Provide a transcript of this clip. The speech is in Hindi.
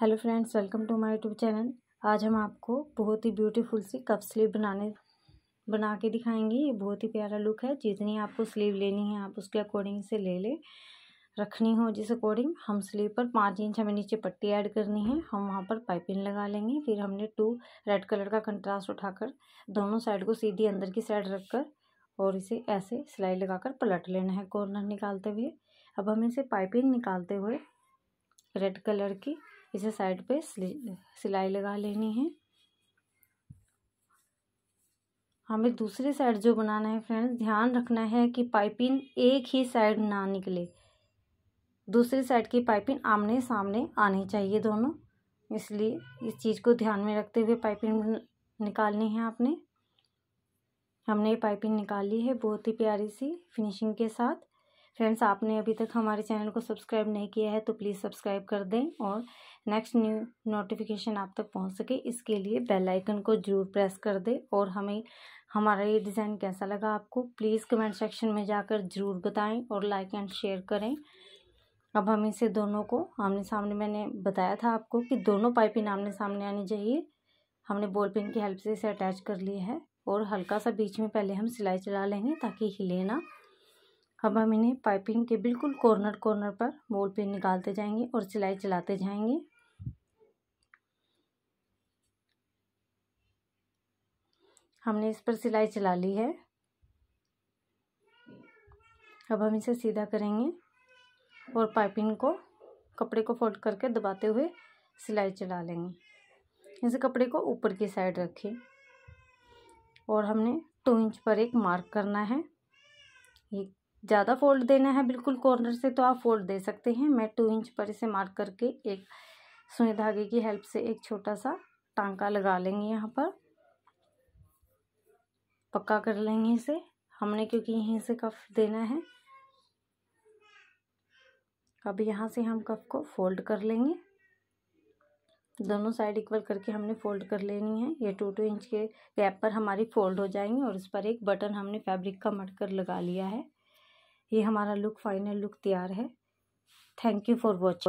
hello friends welcome to my YouTube channel आज हम आपको बहुत ही ब्यूटीफुल सी कप स्लीव बनाने बना के दिखाएंगे ये बहुत ही प्यारा लुक है जितनी आपको स्लीव लेनी है आप उसके अकॉर्डिंग से ले ले रखनी हो जिस अकॉर्डिंग हम स्लीव पर पाँच इंच हमें नीचे पट्टी ऐड करनी है हम वहाँ पर पाइपिंग लगा लेंगे फिर हमने टू रेड कलर का कंट्रास्ट उठाकर दोनों साइड को सीधी अंदर की साइड रख कर और इसे ऐसे सिलाई लगाकर पलट लेना है कॉर्नर निकालते हुए अब हम इसे पाइपिंग निकालते हुए रेड कलर की इसे साइड पे सिलाई लगा लेनी है हमें दूसरी साइड जो बनाना है फ्रेंड्स ध्यान रखना है कि पाइपिंग एक ही साइड ना निकले दूसरी साइड की पाइपिंग आमने सामने आनी चाहिए दोनों इसलिए इस चीज़ को ध्यान में रखते हुए पाइपिंग निकालनी है आपने हमने ये पाइपिंग निकाली है बहुत ही प्यारी सी फिनिशिंग के साथ फ्रेंड्स आपने अभी तक हमारे चैनल को सब्सक्राइब नहीं किया है तो प्लीज़ सब्सक्राइब कर दें और नेक्स्ट न्यू नोटिफिकेशन आप तक पहुंच सके इसके लिए बेल आइकन को ज़रूर प्रेस कर दें और हमें हमारा ये डिज़ाइन कैसा लगा आपको प्लीज़ कमेंट सेक्शन में जाकर ज़रूर बताएं और लाइक एंड शेयर करें अब हम इसे दोनों को आमने सामने मैंने बताया था आपको कि दोनों पाइपिंग आमने सामने आनी चाहिए हमने बॉल पिन की हेल्प से इसे अटैच कर लिया है और हल्का सा बीच में पहले हम सिलाई चला लेंगे ताकि हिले ना अब हम इन्हें पाइपिंग के बिल्कुल कॉर्नर कॉर्नर पर बॉल पिन निकालते जाएंगे और सिलाई चलाते जाएंगे हमने इस पर सिलाई चला ली है अब हम इसे सीधा करेंगे और पाइपिंग को कपड़े को फोल्ड करके दबाते हुए सिलाई चला लेंगे इसे कपड़े को ऊपर की साइड रखें और हमने टू इंच पर एक मार्क करना है एक ज़्यादा फोल्ड देना है बिल्कुल कॉर्नर से तो आप फोल्ड दे सकते हैं मैं टू इंच पर इसे मार्क करके एक सुई धागे की हेल्प से एक छोटा सा टांका लगा लेंगे यहाँ पर पक्का कर लेंगे इसे हमने क्योंकि यहीं से कफ देना है अब यहाँ से हम कफ को फोल्ड कर लेंगे दोनों साइड इक्वल करके हमने फोल्ड कर लेनी है ये टू टू इंच के गैप पर हमारी फोल्ड हो जाएंगी और इस पर एक बटन हमने फैब्रिक का मटकर लगा लिया है ये हमारा लुक फाइनल लुक तैयार है थैंक यू फॉर वॉच